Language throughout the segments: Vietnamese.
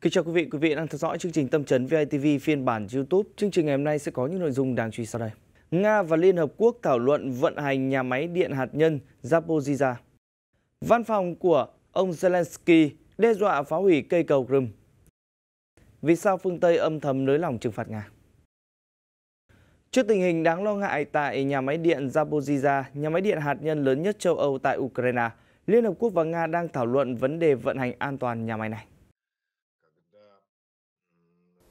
Kính chào quý vị, quý vị đang theo dõi chương trình Tâm Trấn VITV phiên bản YouTube. Chương trình ngày hôm nay sẽ có những nội dung đáng chú ý sau đây. Nga và Liên Hợp Quốc thảo luận vận hành nhà máy điện hạt nhân Zaporizhia. Văn phòng của ông Zelensky đe dọa phá hủy cây cầu Crimea. Vì sao phương Tây âm thầm nới lỏng trừng phạt Nga? Trước tình hình đáng lo ngại tại nhà máy điện Zaporizhia, nhà máy điện hạt nhân lớn nhất châu Âu tại Ukraine, Liên Hợp Quốc và Nga đang thảo luận vấn đề vận hành an toàn nhà máy này.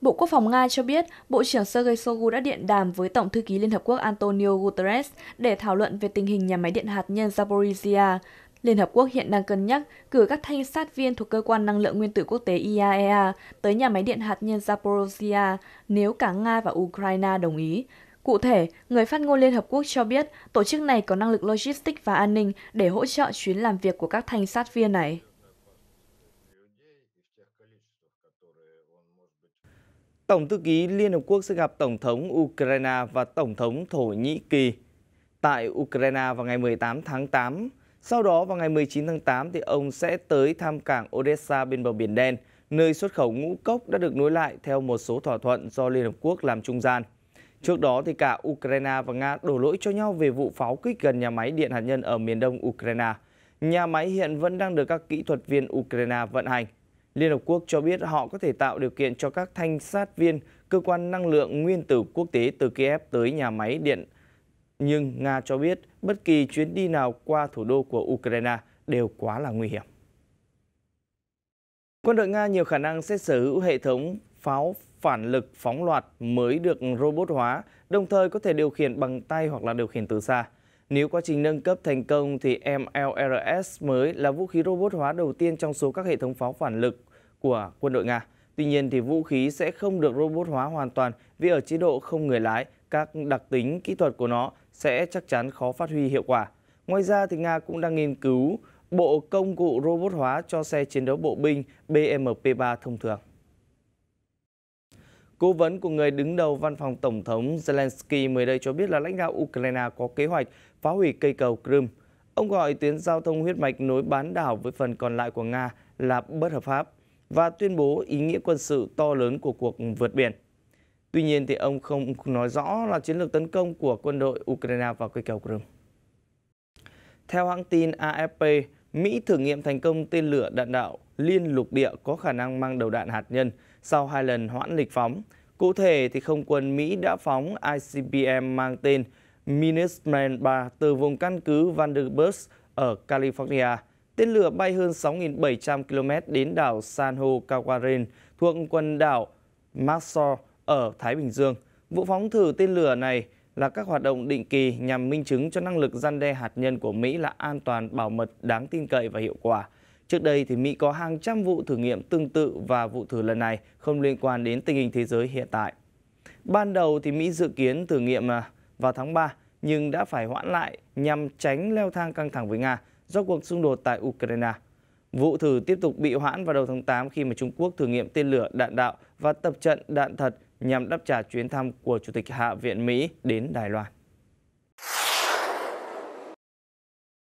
Bộ Quốc phòng Nga cho biết, Bộ trưởng Sergei Shoigu đã điện đàm với Tổng thư ký Liên Hợp Quốc Antonio Guterres để thảo luận về tình hình nhà máy điện hạt nhân Zaporizhia. Liên Hợp Quốc hiện đang cân nhắc cử các thanh sát viên thuộc Cơ quan Năng lượng Nguyên tử Quốc tế IAEA e tới nhà máy điện hạt nhân Zaporizhia nếu cả Nga và Ukraine đồng ý. Cụ thể, người phát ngôn Liên Hợp Quốc cho biết tổ chức này có năng lực logistics và an ninh để hỗ trợ chuyến làm việc của các thanh sát viên này. Tổng thư ký Liên Hợp Quốc sẽ gặp Tổng thống Ukraine và Tổng thống Thổ Nhĩ Kỳ tại Ukraine vào ngày 18 tháng 8. Sau đó vào ngày 19 tháng 8 thì ông sẽ tới thăm cảng Odessa bên bờ Biển Đen, nơi xuất khẩu ngũ cốc đã được nối lại theo một số thỏa thuận do Liên Hợp Quốc làm trung gian. Trước đó thì cả Ukraine và Nga đổ lỗi cho nhau về vụ pháo kích gần nhà máy điện hạt nhân ở miền đông Ukraine. Nhà máy hiện vẫn đang được các kỹ thuật viên Ukraine vận hành. Liên Hợp Quốc cho biết họ có thể tạo điều kiện cho các thanh sát viên cơ quan năng lượng nguyên tử quốc tế từ Kiev tới nhà máy điện. Nhưng Nga cho biết bất kỳ chuyến đi nào qua thủ đô của Ukraine đều quá là nguy hiểm. Quân đội Nga nhiều khả năng sẽ sở hữu hệ thống pháo phản lực phóng loạt mới được robot hóa, đồng thời có thể điều khiển bằng tay hoặc là điều khiển từ xa. Nếu quá trình nâng cấp thành công thì MLRS mới là vũ khí robot hóa đầu tiên trong số các hệ thống pháo phản lực của quân đội Nga. Tuy nhiên thì vũ khí sẽ không được robot hóa hoàn toàn vì ở chế độ không người lái, các đặc tính kỹ thuật của nó sẽ chắc chắn khó phát huy hiệu quả. Ngoài ra thì Nga cũng đang nghiên cứu bộ công cụ robot hóa cho xe chiến đấu bộ binh BMP-3 thông thường. Cố vấn của người đứng đầu văn phòng Tổng thống Zelensky mới đây cho biết là lãnh đạo Ukraine có kế hoạch phá hủy cây cầu Crimea. Ông gọi tuyến giao thông huyết mạch nối bán đảo với phần còn lại của Nga là bất hợp pháp và tuyên bố ý nghĩa quân sự to lớn của cuộc vượt biển. Tuy nhiên thì ông không nói rõ là chiến lược tấn công của quân đội Ukraine vào cây cầu Crimea. Theo hãng tin AFP, Mỹ thử nghiệm thành công tên lửa đạn đạo liên lục địa có khả năng mang đầu đạn hạt nhân sau hai lần hoãn lịch phóng. Cụ thể thì không quân Mỹ đã phóng ICBM mang tên Minuteman 3 từ vùng căn cứ Vandenberg ở California Tên lửa bay hơn 6.700 km đến đảo San Ho Kawarin thuộc quần đảo Marshall ở Thái Bình Dương. Vụ phóng thử tên lửa này là các hoạt động định kỳ nhằm minh chứng cho năng lực gian đe hạt nhân của Mỹ là an toàn, bảo mật, đáng tin cậy và hiệu quả. Trước đây thì Mỹ có hàng trăm vụ thử nghiệm tương tự và vụ thử lần này không liên quan đến tình hình thế giới hiện tại. Ban đầu thì Mỹ dự kiến thử nghiệm à, vào tháng 3 nhưng đã phải hoãn lại nhằm tránh leo thang căng thẳng với Nga do cuộc xung đột tại Ukraine. Vụ thử tiếp tục bị hoãn vào đầu tháng 8 khi mà Trung Quốc thử nghiệm tên lửa đạn đạo và tập trận đạn thật nhằm đáp trả chuyến thăm của Chủ tịch Hạ viện Mỹ đến Đài Loan.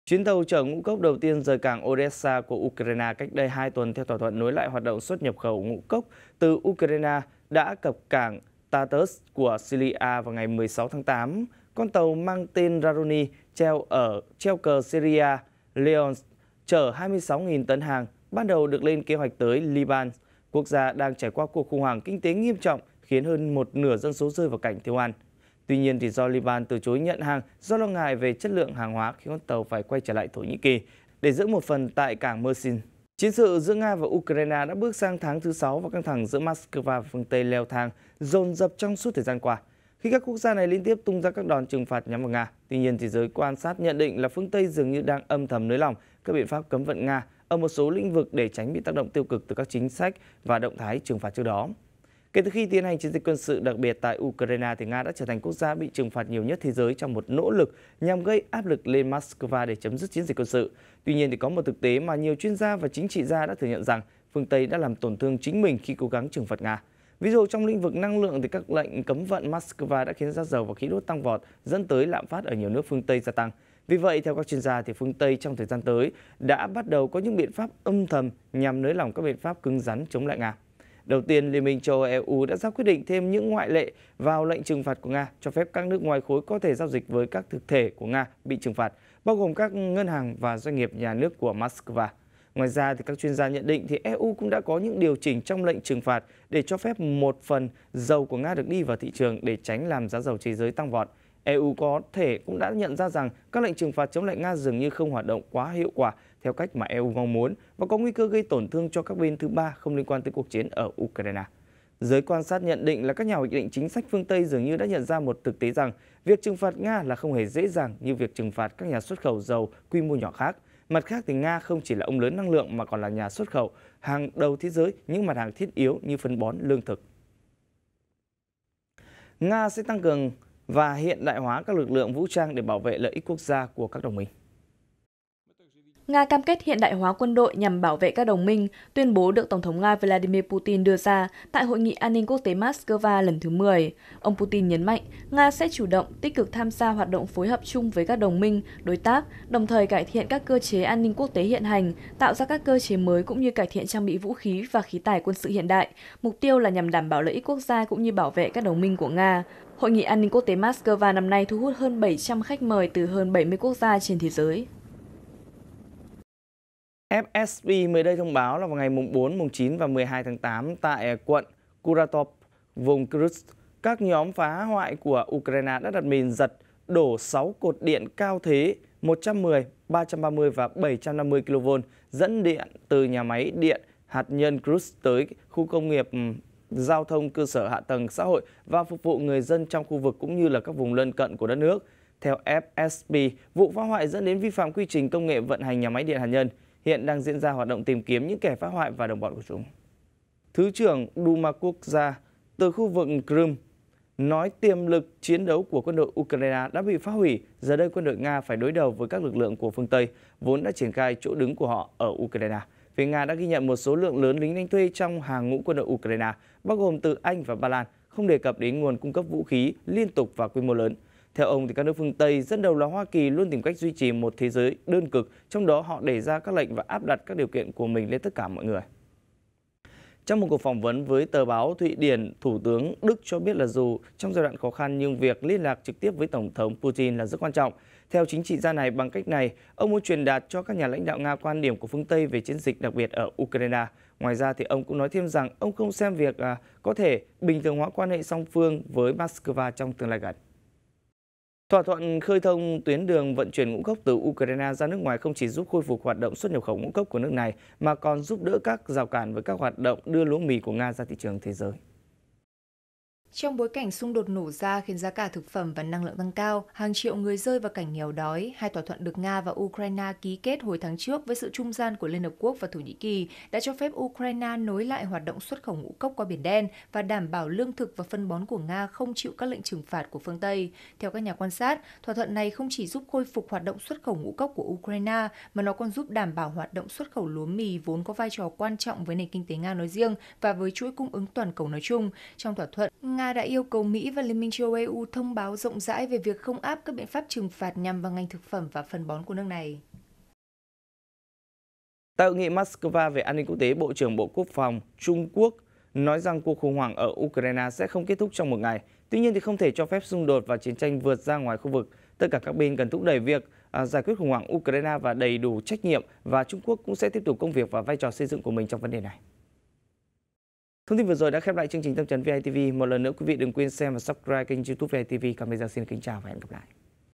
Chuyến tàu chở ngũ cốc đầu tiên rời cảng Odessa của Ukraine cách đây 2 tuần theo thỏa thuận nối lại hoạt động xuất nhập khẩu ngũ cốc từ Ukraine đã cập cảng Tartus của Syria vào ngày 16 tháng 8. Con tàu mang tên Raruni treo ở treo cờ Syria Lyon chở 26.000 tấn hàng ban đầu được lên kế hoạch tới Liban. Quốc gia đang trải qua cuộc khủng hoảng kinh tế nghiêm trọng khiến hơn một nửa dân số rơi vào cảnh thiếu ăn. Tuy nhiên thì do Liban từ chối nhận hàng do lo ngại về chất lượng hàng hóa khiến con tàu phải quay trở lại Thổ Nhĩ Kỳ để giữ một phần tại cảng Mersin. Chiến sự giữa Nga và Ukraine đã bước sang tháng thứ 6 và căng thẳng giữa Moscow và phương Tây leo thang dồn dập trong suốt thời gian qua khi các quốc gia này liên tiếp tung ra các đòn trừng phạt nhắm vào Nga. Tuy nhiên, thì giới quan sát nhận định là phương Tây dường như đang âm thầm nới lỏng các biện pháp cấm vận Nga ở một số lĩnh vực để tránh bị tác động tiêu cực từ các chính sách và động thái trừng phạt trước đó. Kể từ khi tiến hành chiến dịch quân sự đặc biệt tại Ukraine, thì Nga đã trở thành quốc gia bị trừng phạt nhiều nhất thế giới trong một nỗ lực nhằm gây áp lực lên Moscow để chấm dứt chiến dịch quân sự. Tuy nhiên, thì có một thực tế mà nhiều chuyên gia và chính trị gia đã thừa nhận rằng phương Tây đã làm tổn thương chính mình khi cố gắng trừng phạt Nga. Ví dụ trong lĩnh vực năng lượng thì các lệnh cấm vận Moscow đã khiến giá dầu và khí đốt tăng vọt, dẫn tới lạm phát ở nhiều nước phương Tây gia tăng. Vì vậy, theo các chuyên gia thì phương Tây trong thời gian tới đã bắt đầu có những biện pháp âm thầm nhằm nới lỏng các biện pháp cứng rắn chống lại Nga. Đầu tiên, Liên minh châu EU đã ra quyết định thêm những ngoại lệ vào lệnh trừng phạt của Nga, cho phép các nước ngoài khối có thể giao dịch với các thực thể của Nga bị trừng phạt, bao gồm các ngân hàng và doanh nghiệp nhà nước của Moscow. Ngoài ra, thì các chuyên gia nhận định thì EU cũng đã có những điều chỉnh trong lệnh trừng phạt để cho phép một phần dầu của Nga được đi vào thị trường để tránh làm giá dầu thế giới tăng vọt. EU có thể cũng đã nhận ra rằng các lệnh trừng phạt chống lại Nga dường như không hoạt động quá hiệu quả theo cách mà EU mong muốn và có nguy cơ gây tổn thương cho các bên thứ ba không liên quan tới cuộc chiến ở Ukraine. Giới quan sát nhận định là các nhà hoạch định chính sách phương Tây dường như đã nhận ra một thực tế rằng việc trừng phạt Nga là không hề dễ dàng như việc trừng phạt các nhà xuất khẩu dầu quy mô nhỏ khác – Mặt khác thì Nga không chỉ là ông lớn năng lượng mà còn là nhà xuất khẩu hàng đầu thế giới những mặt hàng thiết yếu như phân bón, lương thực. Nga sẽ tăng cường và hiện đại hóa các lực lượng vũ trang để bảo vệ lợi ích quốc gia của các đồng minh. Nga cam kết hiện đại hóa quân đội nhằm bảo vệ các đồng minh, tuyên bố được Tổng thống Nga Vladimir Putin đưa ra tại Hội nghị An ninh Quốc tế Moscow lần thứ 10. Ông Putin nhấn mạnh, Nga sẽ chủ động, tích cực tham gia hoạt động phối hợp chung với các đồng minh, đối tác, đồng thời cải thiện các cơ chế an ninh quốc tế hiện hành, tạo ra các cơ chế mới cũng như cải thiện trang bị vũ khí và khí tài quân sự hiện đại. Mục tiêu là nhằm đảm bảo lợi ích quốc gia cũng như bảo vệ các đồng minh của Nga. Hội nghị an ninh quốc tế Moscow năm nay thu hút hơn 700 khách mời từ hơn 70 quốc gia trên thế giới. FSB mới đây thông báo là vào ngày mùng 4, mùng 9 và 12 tháng 8 tại quận Kuratov, vùng Kursk, các nhóm phá hoại của Ukraine đã đặt mìn giật đổ 6 cột điện cao thế 110, 330 và 750 kV dẫn điện từ nhà máy điện hạt nhân Kursk tới khu công nghiệp ừ, giao thông cơ sở hạ tầng xã hội và phục vụ người dân trong khu vực cũng như là các vùng lân cận của đất nước. Theo FSB, vụ phá hoại dẫn đến vi phạm quy trình công nghệ vận hành nhà máy điện hạt nhân hiện đang diễn ra hoạt động tìm kiếm những kẻ phá hoại và đồng bọn của chúng. Thứ trưởng Duma quốc gia từ khu vực Crimea nói tiềm lực chiến đấu của quân đội Ukraine đã bị phá hủy, giờ đây quân đội Nga phải đối đầu với các lực lượng của phương Tây, vốn đã triển khai chỗ đứng của họ ở Ukraine. Phía Nga đã ghi nhận một số lượng lớn lính đánh thuê trong hàng ngũ quân đội Ukraine, bao gồm từ Anh và Ba Lan, không đề cập đến nguồn cung cấp vũ khí liên tục và quy mô lớn. Theo ông thì các nước phương Tây, dẫn đầu là Hoa Kỳ luôn tìm cách duy trì một thế giới đơn cực, trong đó họ đề ra các lệnh và áp đặt các điều kiện của mình lên tất cả mọi người. Trong một cuộc phỏng vấn với tờ báo Thụy Điển, Thủ tướng Đức cho biết là dù trong giai đoạn khó khăn nhưng việc liên lạc trực tiếp với Tổng thống Putin là rất quan trọng. Theo chính trị gia này, bằng cách này, ông muốn truyền đạt cho các nhà lãnh đạo Nga quan điểm của phương Tây về chiến dịch đặc biệt ở Ukraine. Ngoài ra thì ông cũng nói thêm rằng ông không xem việc à, có thể bình thường hóa quan hệ song phương với Moscow trong tương lai gần. Thỏa thuận khơi thông tuyến đường vận chuyển ngũ cốc từ Ukraine ra nước ngoài không chỉ giúp khôi phục hoạt động xuất nhập khẩu ngũ cốc của nước này mà còn giúp đỡ các rào cản với các hoạt động đưa lúa mì của Nga ra thị trường thế giới. Trong bối cảnh xung đột nổ ra khiến giá cả thực phẩm và năng lượng tăng cao, hàng triệu người rơi vào cảnh nghèo đói, hai thỏa thuận được Nga và Ukraine ký kết hồi tháng trước với sự trung gian của Liên Hợp Quốc và Thổ Nhĩ Kỳ đã cho phép Ukraine nối lại hoạt động xuất khẩu ngũ cốc qua Biển Đen và đảm bảo lương thực và phân bón của Nga không chịu các lệnh trừng phạt của phương Tây. Theo các nhà quan sát, thỏa thuận này không chỉ giúp khôi phục hoạt động xuất khẩu ngũ cốc của Ukraine mà nó còn giúp đảm bảo hoạt động xuất khẩu lúa mì vốn có vai trò quan trọng với nền kinh tế Nga nói riêng và với chuỗi cung ứng toàn cầu nói chung. Trong thỏa thuận, Nga Nga đã yêu cầu Mỹ và Liên minh châu Âu thông báo rộng rãi về việc không áp các biện pháp trừng phạt nhằm vào ngành thực phẩm và phân bón của nước này. Tại hội nghị Moscow về an ninh quốc tế, Bộ trưởng Bộ Quốc phòng Trung Quốc nói rằng cuộc khủng hoảng ở Ukraine sẽ không kết thúc trong một ngày. Tuy nhiên thì không thể cho phép xung đột và chiến tranh vượt ra ngoài khu vực. Tất cả các bên cần thúc đẩy việc à, giải quyết khủng hoảng Ukraine và đầy đủ trách nhiệm và Trung Quốc cũng sẽ tiếp tục công việc và vai trò xây dựng của mình trong vấn đề này. Thông tin vừa rồi đã khép lại chương trình Tâm Trấn VITV. Một lần nữa quý vị đừng quên xem và subscribe kênh youtube VITV. Còn bây giờ xin kính chào và hẹn gặp lại.